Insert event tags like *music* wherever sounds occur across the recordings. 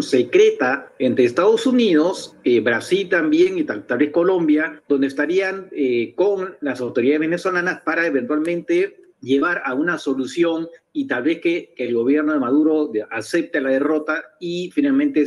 secreta entre Estados Unidos, eh, Brasil también y tal, vez Colombia, donde estarían eh, con las autoridades venezolanas para eventualmente llevar a una solución y tal vez que, el gobierno de Maduro acepte la derrota y finalmente,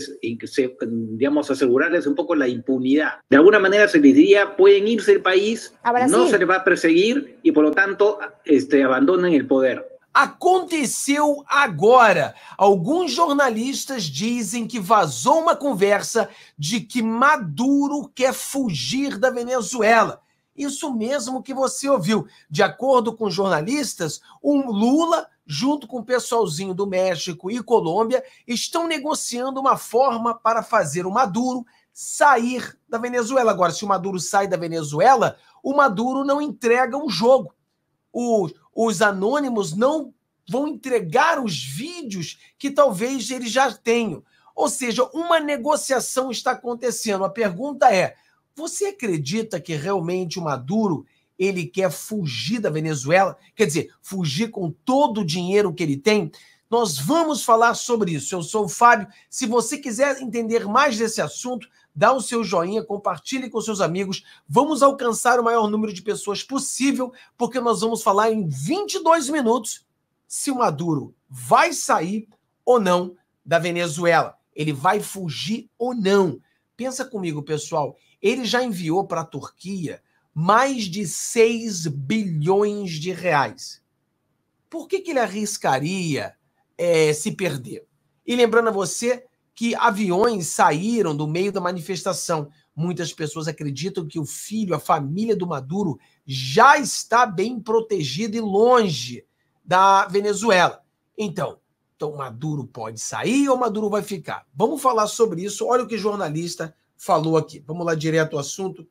digamos, asegurarles un poco la impunidad. De alguna manera se les diría, pueden irse del país, no se les va a perseguir y por lo tanto este, abandonen el poder. Aconteceu agora. Alguns jornalistas dizem que vazou uma conversa de que Maduro quer fugir da Venezuela. Isso mesmo que você ouviu. De acordo com jornalistas, um Lula, junto com o pessoalzinho do México e Colômbia, estão negociando uma forma para fazer o Maduro sair da Venezuela. Agora, se o Maduro sai da Venezuela, o Maduro não entrega o jogo os anônimos não vão entregar os vídeos que talvez eles já tenham. Ou seja, uma negociação está acontecendo. A pergunta é: você acredita que realmente o Maduro ele quer fugir da Venezuela? Quer dizer, fugir com todo o dinheiro que ele tem? Nós vamos falar sobre isso. Eu sou o Fábio. Se você quiser entender mais desse assunto, dá o seu joinha, compartilhe com seus amigos. Vamos alcançar o maior número de pessoas possível, porque nós vamos falar em 22 minutos se o Maduro vai sair ou não da Venezuela. Ele vai fugir ou não. Pensa comigo, pessoal. Ele já enviou para a Turquia mais de 6 bilhões de reais. Por que, que ele arriscaria é, se perder? E lembrando a você que aviões saíram do meio da manifestação. Muitas pessoas acreditam que o filho, a família do Maduro, já está bem protegido e longe da Venezuela. Então, então Maduro pode sair ou Maduro vai ficar? Vamos falar sobre isso. Olha o que o jornalista falou aqui. Vamos lá direto ao assunto.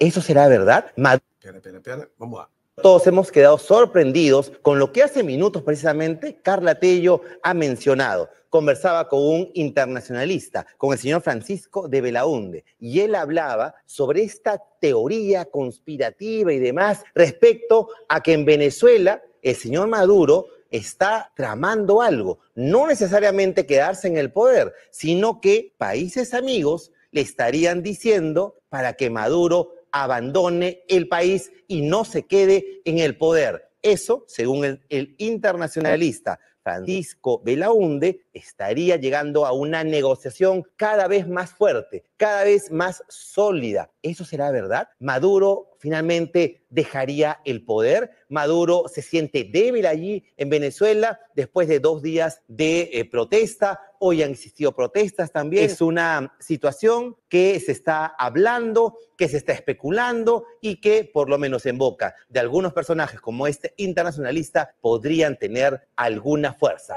Isso será verdade? Pera, pera, pera. Vamos lá. todos hemos quedado sorprendidos con lo que hace minutos precisamente Carla Tello ha mencionado. Conversaba con un internacionalista, con el señor Francisco de Belaunde, y él hablaba sobre esta teoría conspirativa y demás respecto a que en Venezuela el señor Maduro está tramando algo, no necesariamente quedarse en el poder, sino que países amigos le estarían diciendo para que Maduro abandone el país y no se quede en el poder. Eso, según el, internacionalista Francisco Belaunde, estaría llegando a una negociación cada vez más fuerte, cada vez más sólida. ¿Eso será verdad? ¿Maduro finalmente dejaría el poder? ¿Maduro se siente débil allí en Venezuela después de dos días de eh, protesta? Hoy han existido protestas también. Es una situación que se está hablando, que se está especulando y que, por lo menos en boca de algunos personajes como este internacionalista, podrían tener alguna fuerza.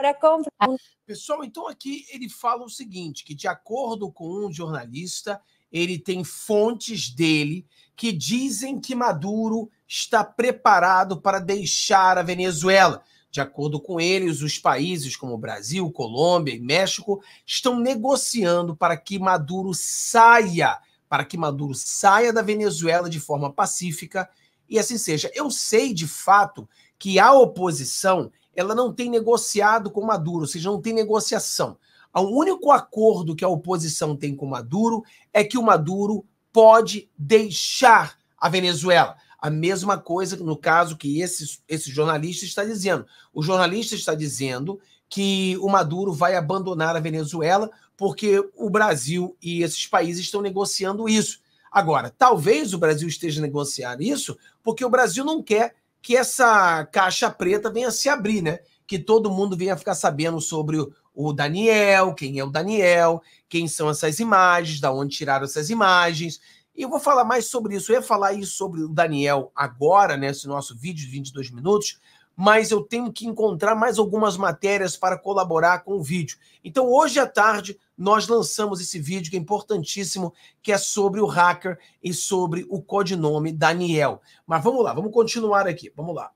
Pessoal, então aqui ele fala o seguinte, que de acordo com um jornalista, ele tem fontes dele que dizem que Maduro está preparado para deixar a Venezuela. De acordo com eles, os países como Brasil, Colômbia e México estão negociando para que Maduro saia, para que Maduro saia da Venezuela de forma pacífica e assim seja. Eu sei de fato que a oposição ela não tem negociado com Maduro, ou seja, não tem negociação. O único acordo que a oposição tem com Maduro é que o Maduro pode deixar a Venezuela. A mesma coisa no caso que esse, esse jornalista está dizendo. O jornalista está dizendo que o Maduro vai abandonar a Venezuela porque o Brasil e esses países estão negociando isso. Agora, talvez o Brasil esteja negociando isso porque o Brasil não quer que essa caixa preta venha se abrir, né? Que todo mundo venha ficar sabendo sobre o, Daniel, quem é o Daniel, quem são essas imagens, da onde tiraram essas imagens. E eu vou falar mais sobre isso. Eu ia falar isso sobre o Daniel agora, nesse né? nosso vídeo de 22 minutos, mas eu tenho que encontrar mais algumas matérias para colaborar com o vídeo. Então, hoje à tarde, nós lançamos esse vídeo que é importantíssimo, que é sobre o hacker e sobre o codinome Daniel. Mas vamos lá, vamos continuar aqui. Vamos lá.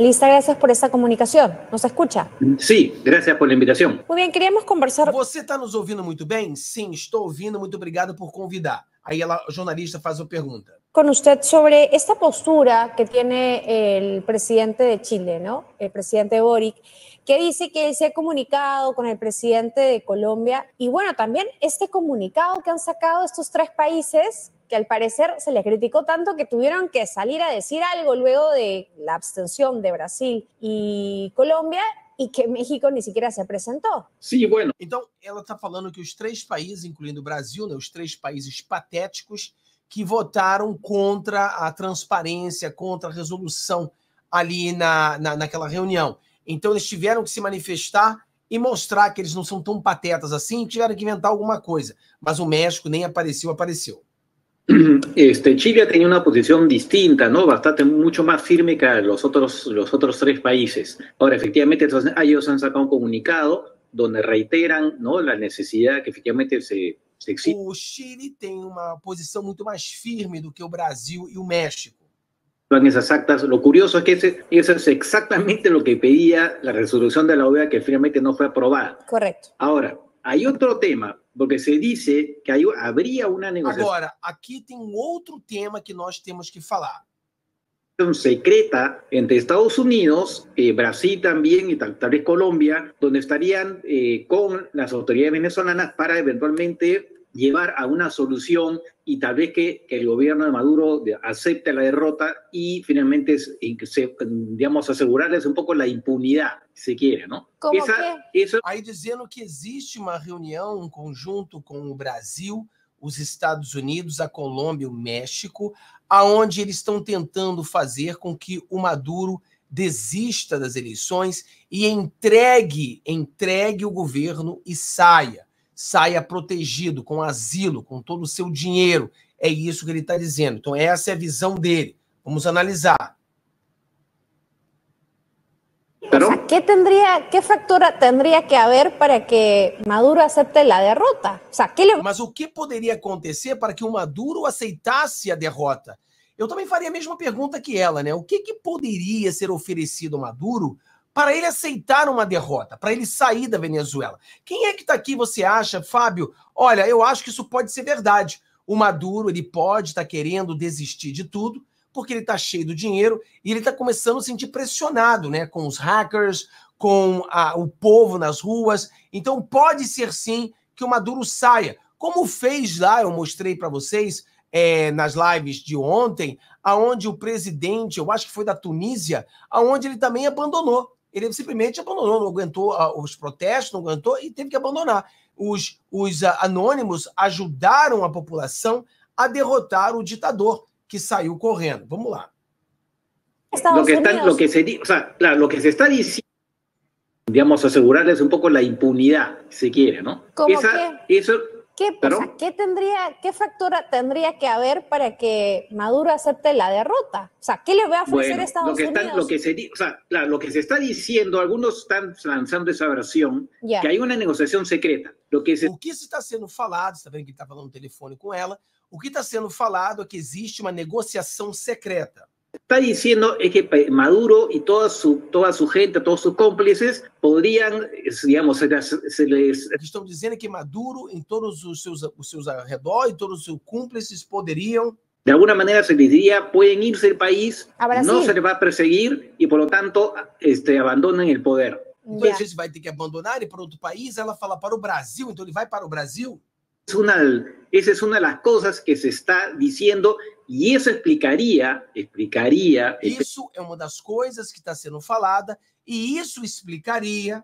Lisa, graças por essa comunicação. ¿Nos escuta? Sim, graças pela invitação. Muito bem, queríamos conversar. ¿Você está nos ouvindo muito bem? Sim, estou ouvindo. Muito obrigado por convidar. Ahí la jornalista hace una pregunta. Con usted sobre esta postura que tiene el presidente de Chile, ¿no? El presidente Boric, que dice que se ha comunicado con el presidente de Colombia y bueno, también este comunicado que han sacado estos tres países que al parecer se les criticó tanto que tuvieron que salir a decir algo luego de la abstención de Brasil y Colombia e que México nem sequer se apresentou. Sim, bueno. Então, ela está falando que os três países, incluindo o Brasil, né, os três países patéticos que votaram contra a transparência, contra a resolução ali na, na, naquela reunião. Então, eles tiveram que se manifestar e mostrar que eles não são tão patetas assim, tiveram que inventar alguma coisa. Mas o México nem apareceu, apareceu. *clears throat* este, Chile tenía una posición distinta, ¿no? Bastante, mucho más firme que los otros, los otros tres países. Ahora, efectivamente, ellos han sacado un comunicado donde reiteran ¿no? necesidad necesidad que efectivamente se, se exige. Chile tiene una posición mucho más firme do que o Brasil y e o México. En esas lo curioso es que ese, eso es exactamente lo que pedía la resolución de la OEA que finalmente no fue aprobada. Correcto. Ahora, hay otro tema porque se dice que habría una negociación. Ahora, aquí hay un um otro tema que nós tenemos que falar. secreta entre Estados Unidos, eh, Brasil también y tal, tal, vez Colombia, donde estarían eh, con las autoridades venezolanas para eventualmente llevar a una solución y tal vez que, que el gobierno de Maduro acepte la derrota y finalmente, se, digamos, asegurarles um pouco a impunidade, se quiere, ¿no? Esa, esa... Aí dizendo que existe uma reunião, um conjunto com o Brasil, os Estados Unidos, a Colômbia, o México, aonde eles estão tentando fazer com que o Maduro desista das eleições e entregue, entregue o governo e saia saia protegido, com asilo, com todo o seu dinheiro. É isso que ele está dizendo. Então, essa é a visão dele. Vamos analisar. O que ¿qué, tendría, ¿Qué factura tendría que haber para que Maduro acepte la derrota? O sea, ¿qué le... Mas o que poderia acontecer para que o Maduro aceitasse a derrota? Eu também faria a mesma pergunta que ela, né? O que, que poderia ser oferecido ao Maduro para ele aceitar uma derrota, para ele sair da Venezuela. Quem é que está aqui, você acha, Fábio? Olha, eu acho que isso pode ser verdade. O Maduro ele pode estar tá querendo desistir de tudo, porque ele está cheio do dinheiro e ele está começando a se sentir pressionado, né? Com os hackers, com a, o povo nas ruas. Então pode ser sim que o Maduro saia, como fez lá, eu mostrei para vocês é, nas lives de ontem, aonde o presidente, eu acho que foi da Tunísia, aonde ele também abandonou ele simplesmente abandonou, não aguentou ah, os protestos, não aguentou e teve que abandonar. Os, os ah, anônimos ajudaram a população a derrotar o ditador, que saiu correndo. Vamos lá. Lo que, está, lo, que se, o sea, claro, lo que se está diciendo, digamos, asegurarles un poco la impunidad, si se quiere, ¿no? Esa, eso, ¿Qué, Pero, ¿qué, tendría, ¿Qué factura tendría que haber para que Maduro acepte la derrota? O sea, ¿qué le va a ofrecer bueno, Estados lo que Unidos? Está, lo, que se, o lo que se está diciendo, algunos están lanzando esa versión, que hay una negociación secreta. Lo que se... O que está sendo falado, está viendo que está hablando teléfono con ella. o que está sendo falado es que existe una negociación secreta está diciendo es que eh, Maduro y toda su, toda su gente, todos sus cómplices, podrían, digamos, se les... Estamos diciendo que Maduro en todos sus alrededor, y e todos sus cómplices, podrían... De alguna manera se les diría, pueden irse del país, no se les va a perseguir y por lo tanto este, abandonan el poder. Entonces va a tener que abandonar y para otro país, ella fala para el Brasil, entonces ele va para el Brasil. esa es una de las cosas que se está diciendo e isso explicaria, Eso e Isso é uma das coisas que está sendo falada e isso explicaria.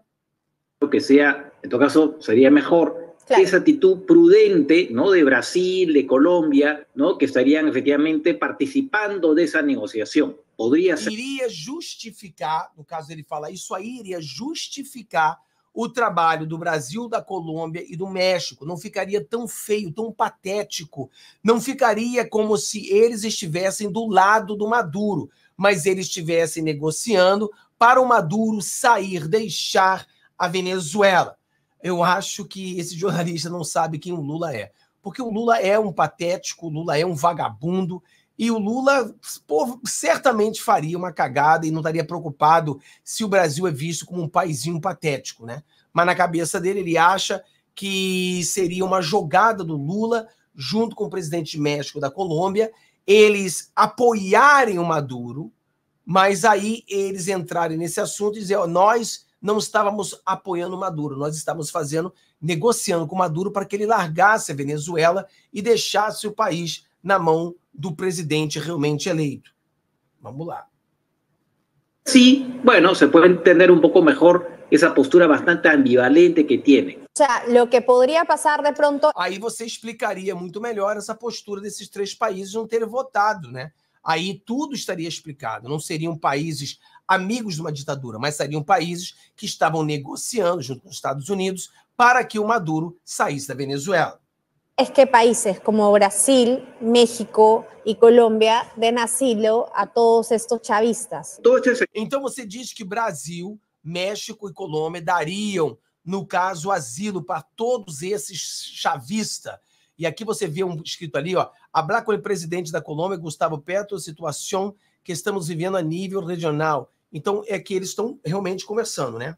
O que sea, en todo caso, seria melhor esa actitud prudente, ¿no? De Brasil, de Colombia, ¿no? Que estarían efectivamente participando de esa negociación. Podría ser. Iría justificar, no caso de ele fala, eso ahí, iria justificar o trabalho do Brasil, da Colômbia e do México. Não ficaria tão feio, tão patético. Não ficaria como se eles estivessem do lado do Maduro, mas eles estivessem negociando para o Maduro sair, deixar a Venezuela. Eu acho que esse jornalista não sabe quem o Lula é. Porque o Lula é um patético, o Lula é um vagabundo, e o Lula pô, certamente faria uma cagada e não estaria preocupado se o Brasil é visto como um paizinho patético, né? Mas na cabeça dele, ele acha que seria uma jogada do Lula junto com o presidente de México da Colômbia, eles apoiarem o Maduro, mas aí eles entrarem nesse assunto e dizer, ó, nós não estávamos apoiando o Maduro, nós estávamos fazendo, negociando com o Maduro para que ele largasse a Venezuela e deixasse o país na mão do presidente realmente eleito. Vamos lá. Sí, bueno, se pode entender um pouco melhor essa postura bastante ambivalente que tiene. O sea, lo que poderia passar de pronto. Aí você explicaria muito melhor essa postura desses três países não terem votado, né? Aí tudo estaria explicado. Não seriam países amigos de uma ditadura, mas seriam países que estavam negociando junto com os Estados Unidos para que o Maduro saísse da Venezuela es que países como Brasil, México e Colômbia den asilo a todos estes chavistas. Então você diz que Brasil, México e Colômbia dariam, no caso, asilo para todos esses chavistas. E aqui você vê um escrito ali, ó, hablar com o presidente da Colômbia, Gustavo Petro, situação que estamos vivendo a nível regional. Então é que eles estão realmente conversando, né?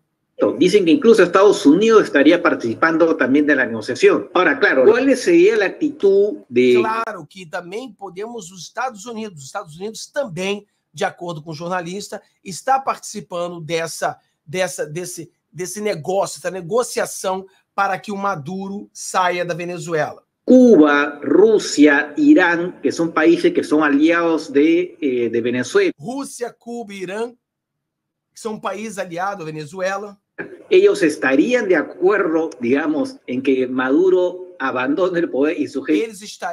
Dicen que incluso Estados Unidos estaría participando también de la negociación. Ahora, claro, ¿cuál sería la actitud de... Claro que también podemos os Estados Unidos. Estados Unidos também, de acordo com o jornalista, está participando dessa, dessa, desse, desse negócio, essa negociação para que o Maduro saia da Venezuela. Cuba, Rússia, Irã, que são países que são aliados de, eh, de Venezuela. Rússia, Cuba e Irã, que são países aliados à Venezuela. ellos estarían de acuerdo, digamos, en que Maduro abandone el poder y estarían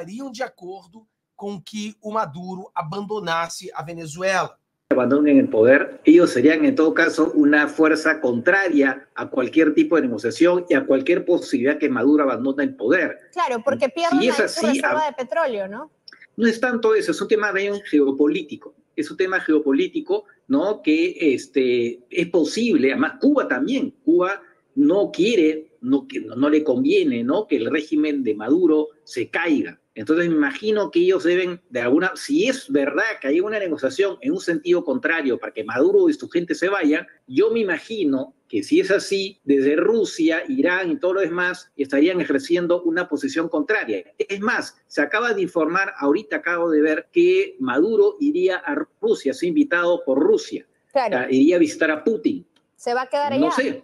Ellos de acuerdo con que Maduro abandonase a Venezuela. Abandonen el poder, ellos serían en todo caso una fuerza contraria a cualquier tipo de negociación y a cualquier posibilidad que Maduro abandone el poder. Claro, porque pierden si así, reserva de petróleo, ¿no? No es tanto eso, es un tema geopolítico. Es un tema geopolítico ¿no? Que este, es posible, además Cuba también, Cuba no quiere, no, que, no le conviene, ¿no? Que el régimen de Maduro se caiga. Entonces me imagino que ellos deben, de alguna, si es verdad que hay una negociación en un sentido contrario para que Maduro y su gente se vayan, yo me imagino que si es así, desde Rusia, Irán y todo lo demás estarían ejerciendo una posición contraria. Es más, se acaba de informar, ahorita acabo de ver, que Maduro iría a Rusia, ser invitado por Rusia, claro. Ah, iría a visitar a Putin. Se vai quedar aí? Não sei,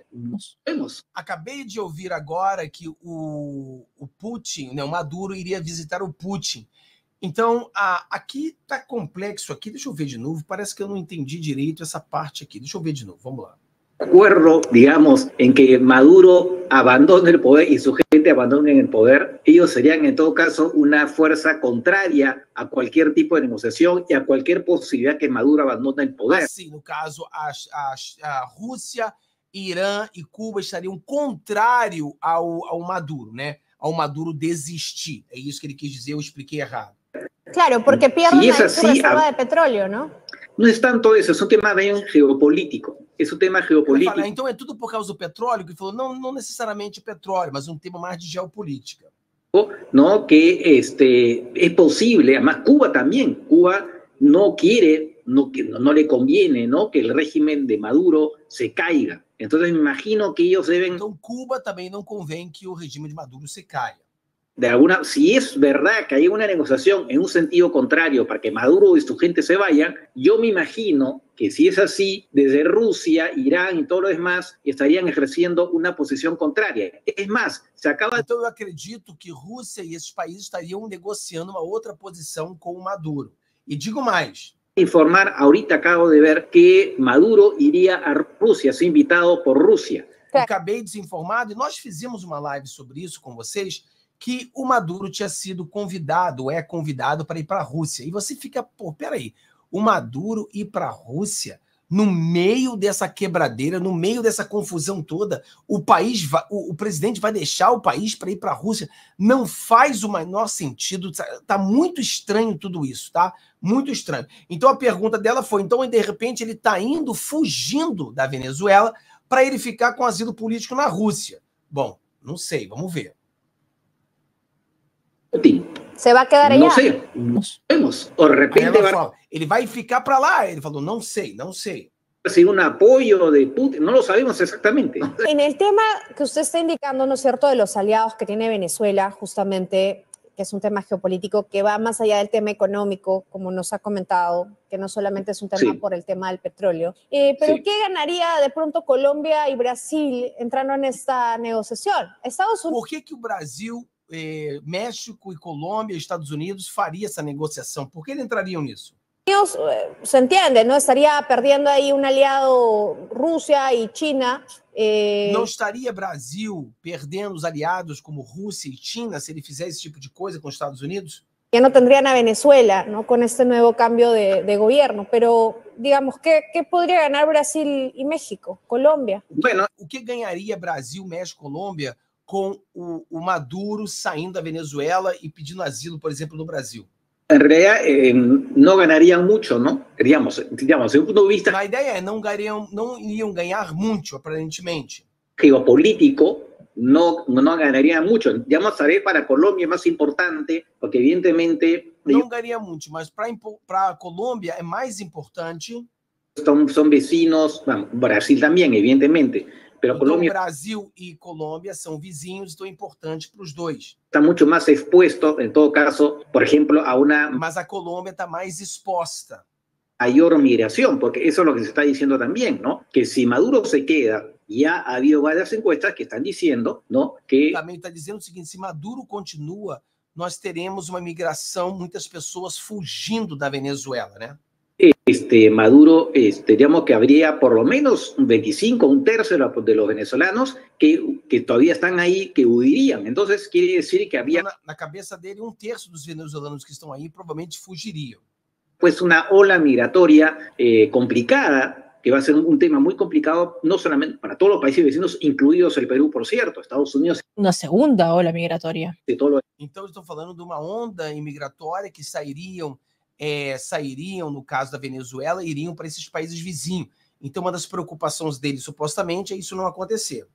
vemos. Acabei de ouvir agora que o, o Putin, né, o Maduro, iria visitar o Putin. Então, a, aqui está complexo aqui, deixa eu ver de novo, parece que eu não entendi direito essa parte aqui. Deixa eu ver de novo, vamos lá. acuerdo, digamos, en que Maduro abandone el poder y su gente abandone el poder, ellos serían en todo caso una fuerza contraria a cualquier tipo de negociación y a cualquier posibilidad que Maduro abandone el poder. en no caso, a, a, y Rússia, Irán Cuba estarían contrarios a Maduro, ¿no? Ao Maduro desistir. Es eso que quis dizer, yo expliquei errado. Claro, porque pierde la a de petróleo, ¿no? No es tanto eso, es un tema de geopolítico. Es un tema geopolítico. Entonces, então é por causa del petróleo? Que falou, não, necessariamente petróleo, mas un um tema más de geopolítica. No, que este, es posible, además Cuba también, Cuba no quiere, no, le conviene ¿no? que el régimen de Maduro se caiga. Entonces me imagino que ellos deben... Então Cuba también no conviene que o régimen de Maduro se caiga de alguna, si es verdad que hay una negociación en un sentido contrario para que Maduro y su gente se vayan, yo me imagino que si es así, desde Rusia, Irán y todo lo demás estarían ejerciendo una posición contraria. Es más, se acaba... Entonces yo acredito que Rusia y e esos países estarían negociando una otra posición con Maduro. Y e digo más... informar, ahorita acabo de ver que Maduro iría a Rusia, es invitado por Rusia. Acabei desinformado y e nós fizemos una live sobre eso con vocês que o Maduro tinha sido convidado, é convidado para ir para a Rússia. E você fica, pô, peraí, o Maduro ir para a Rússia no meio dessa quebradeira, no meio dessa confusão toda, o país, o, o, presidente vai deixar o país para ir para a Rússia. Não faz o menor sentido. Tá, tá muito estranho tudo isso, tá? Muito estranho. Então a pergunta dela foi: então de repente ele está indo, fugindo da Venezuela para ele ficar com asilo político na Rússia? Bom, não sei, vamos ver. ¿Se va a quedar en No sé, no sabemos. de repente va a ir ficar para allá. No falou, no sé. não un apoyo de Putin, no lo sabemos exactamente. En el tema que usted está indicando, ¿no es cierto?, de los aliados que tiene Venezuela, justamente, que es un tema geopolítico que va más allá del tema económico, como nos ha comentado, que no solamente es un tema por el tema del petróleo. Eh, pero ¿qué ganaría de pronto Colombia y Brasil entrando en esta negociación? Estados Unidos... ¿Por qué que Brasil eh, México e Colômbia, Estados Unidos, faria essa negociação? Por que eles entrariam nisso? Eh, se entiende, Não estaria perdendo aí um aliado Rússia e China. Eh... Não estaria Brasil perdendo os aliados como Rússia e China se ele fizer esse tipo de coisa com os Estados Unidos? Ya no tendrían a Venezuela, ¿no? Con este nuevo cambio de, de gobierno. Pero, digamos, ¿qué, ¿qué podría ganar Brasil y México, Colombia? Bueno, o que ganharia Brasil, México, Colômbia com o, o Maduro saindo da Venezuela e pedindo asilo, por exemplo, no Brasil? en realidad eh, no ganarían mucho, Digamos, digamos, desde de vista... A ideia é não, ganhariam, não iriam ganhar muito, aparentemente. Geopolítico, não, não ganarían mucho. Digamos, tal vez para Colômbia é mais importante, porque evidentemente... Não ganharia muito, mas para a Colômbia é mais importante... São são vecinos, Brasil também, evidentemente. Pero então, Brasil e Colômbia são vizinhos, então é importante para os dois. Está muito mais exposto, em todo caso, por exemplo, a uma. Mas a Colômbia está mais exposta. Maior migração, porque isso é o que se está dizendo também, não? Que se Maduro se queda já havia várias encuestas que estão dizendo, não? Que também está dizendo o seguinte: se Maduro continua, nós teremos uma migração, muitas pessoas fugindo da Venezuela, né? este, Maduro, este, digamos que habría por lo menos un 25, un tercio de los venezolanos que, que todavía están ahí, que huirían. Entonces, quiere decir que había... la cabeza de un um tercio de los venezolanos que están ahí probablemente fugirían. Pues una ola migratoria eh, complicada, que va a ser un, tema muy complicado, no solamente para todos los países vecinos, incluidos el Perú, por cierto, Estados Unidos. Una segunda ola migratoria. De Entonces, estoy hablando de una onda inmigratoria que salirían. é, sairiam, no caso da Venezuela, iriam para esses países vizinhos. Então, uma das preocupações dele, supostamente, é isso não acontecer.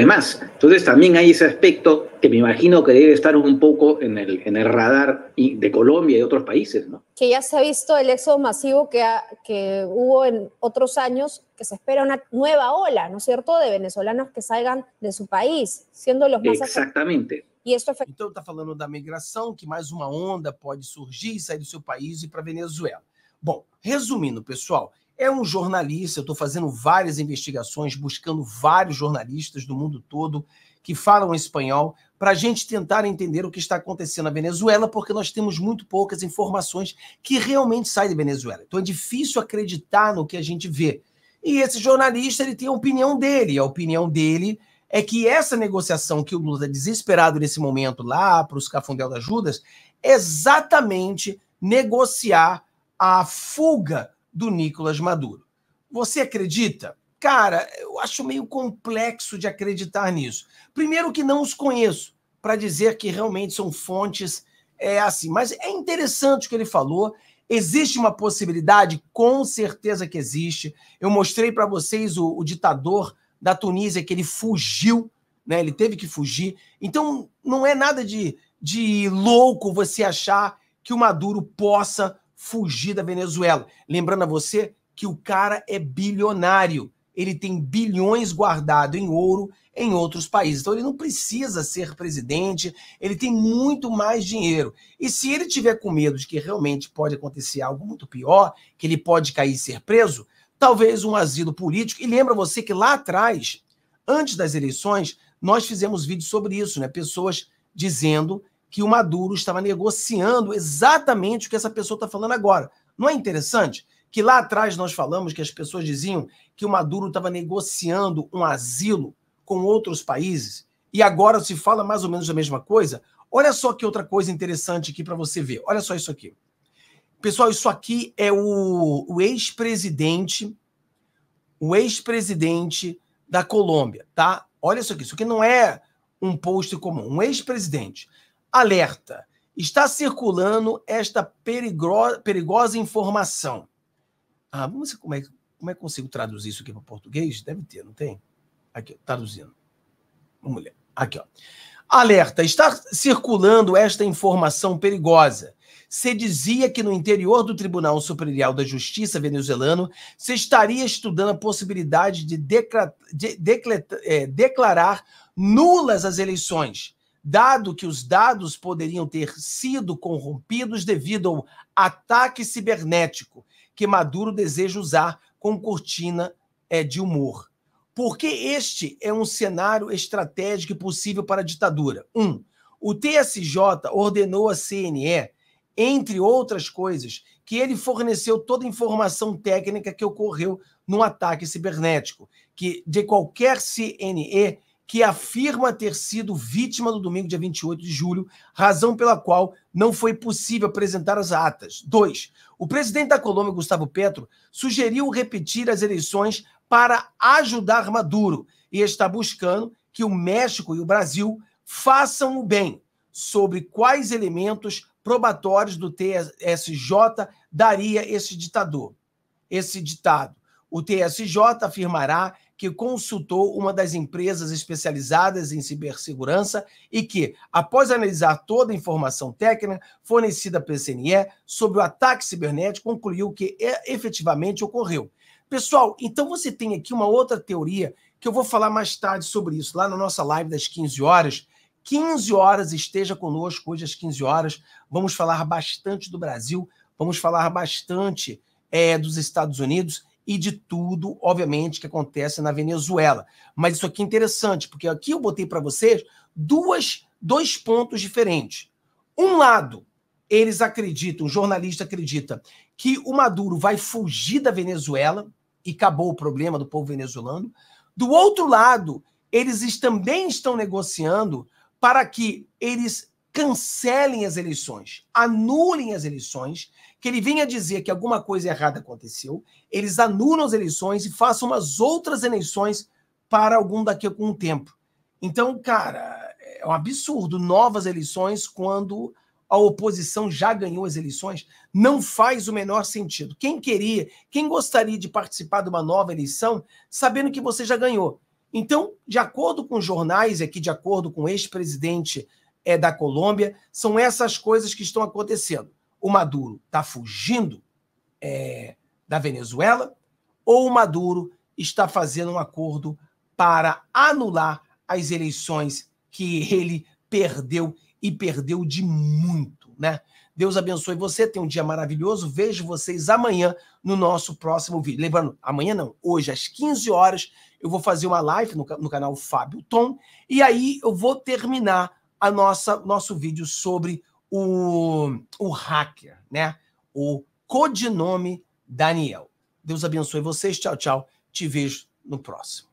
Además, entonces también hay ese aspecto que me imagino que debe estar un poco en el, en el radar de Colombia y de otros países, ¿no? Que ya se ha visto el éxodo masivo que, ha, que hubo en otros años, que se espera una nueva ola, ¿no es cierto?, de venezolanos que salgan de su país, siendo los más... Exactamente. Afectados. E isso foi... Então, está falando da migração, que mais uma onda pode surgir e sair do seu país e para Venezuela. Bom, resumindo, pessoal, é um jornalista, eu estou fazendo várias investigações, buscando vários jornalistas do mundo todo que falam espanhol, para a gente tentar entender o que está acontecendo na Venezuela, porque nós temos muito poucas informações que realmente saem da Venezuela. Então é difícil acreditar no que a gente vê. E esse jornalista ele tem a opinião dele, a opinião dele é que essa negociação que o Lula está desesperado nesse momento lá para os Cafundel das Judas, é exatamente negociar a fuga do Nicolas Maduro. Você acredita? Cara, eu acho meio complexo de acreditar nisso. Primeiro que não os conheço, para dizer que realmente são fontes é, assim. Mas é interessante o que ele falou. Existe uma possibilidade? Com certeza que existe. Eu mostrei para vocês o, o ditador da Tunísia, que ele fugiu, né? Ele teve que fugir. Então, não é nada de, de louco você achar que o Maduro possa fugir da Venezuela. Lembrando a você que o cara é bilionário. Ele tem bilhões guardado em ouro em outros países. Então ele não precisa ser presidente, ele tem muito mais dinheiro. E se ele tiver com medo de que realmente pode acontecer algo muito pior, que ele pode cair e ser preso, talvez um asilo político. E lembra você que lá atrás, antes das eleições, nós fizemos vídeos sobre isso, né? Pessoas dizendo que o Maduro estava negociando exatamente o que essa pessoa está falando agora. Não é interessante? Que lá atrás nós falamos que as pessoas diziam que o Maduro estava negociando um asilo com outros países e agora se fala mais ou menos a mesma coisa. Olha só que outra coisa interessante aqui para você ver. Olha só isso aqui. Pessoal, isso aqui é o, o ex-presidente, o ex-presidente da Colômbia, tá? Olha isso aqui, isso aqui não é um post comum, um ex-presidente. Alerta, está circulando esta perigo, perigosa informação. Ah, vamos ver como é, como é que é consigo traduzir isso aqui para português? Deve ter, não tem? Aqui, traduzindo. Vamos ler. Aqui, ó. Alerta, está circulando esta informação perigosa se dizia que no interior do Tribunal Superior da Justiça venezuelano, se estaria estudando a possibilidade de, de, é, declarar nulas as eleições, dado que os dados poderiam ter sido corrompidos devido ao ataque cibernético que Maduro deseja usar com cortina é, de humor. Porque este é um cenário estratégico e possível para a ditadura. Um, o TSJ ordenou a CNE entre outras coisas, que ele forneceu toda a informação técnica que ocorreu no ataque cibernético, que de qualquer CNE que afirma ter sido vítima do domingo, dia 28 de julho, razão pela qual não foi possível apresentar as atas. Dois, O presidente da Colômbia, Gustavo Petro, sugeriu repetir as eleições para ajudar Maduro e está buscando que o México e o Brasil façam o bem sobre quais elementos probatórios do TSJ daria esse ditador, esse ditado. O TSJ afirmará que consultou uma das empresas especializadas em cibersegurança e que, após analisar toda a informação técnica fornecida pela CNE sobre o ataque cibernético, concluiu que é, efetivamente ocorreu. Pessoal, então você tem aqui uma outra teoria que eu vou falar mais tarde sobre isso, lá na nossa live das 15 horas, 15 horas. Esteja conosco hoje às 15 horas. Vamos falar bastante do Brasil, vamos falar bastante é, dos Estados Unidos e de tudo, obviamente, que acontece na Venezuela. Mas isso aqui é interessante, porque aqui eu botei para vocês duas, dois pontos diferentes. Um lado, eles acreditam, o jornalista acredita, que o Maduro vai fugir da Venezuela e acabou o problema do povo venezuelano. Do outro lado, eles também estão negociando para que eles cancelem as eleições, anulem as eleições, que ele venha dizer que alguma coisa errada aconteceu, eles anulam as eleições e façam umas outras eleições para algum daqui a algum tempo. Então, cara, é um absurdo novas eleições quando a oposição já ganhou as eleições, não faz o menor sentido. Quem queria, quem gostaria de participar de uma nova eleição, sabendo que você já ganhou? Então, de acordo com jornais aqui, de acordo com o ex-presidente é, da Colômbia, são essas coisas que estão acontecendo. O Maduro está fugindo é, da Venezuela ou o Maduro está fazendo um acordo para anular as eleições que ele perdeu e perdeu de muito, né? Deus abençoe você, tenha um dia maravilhoso. Vejo vocês amanhã no nosso próximo vídeo. Lembrando, amanhã não, hoje às 15 horas eu vou fazer uma live no, no canal Fábio Tom e aí eu vou terminar a nossa nosso vídeo sobre o, o hacker, né? O codinome Daniel. Deus abençoe vocês. Tchau, tchau. Te vejo no próximo.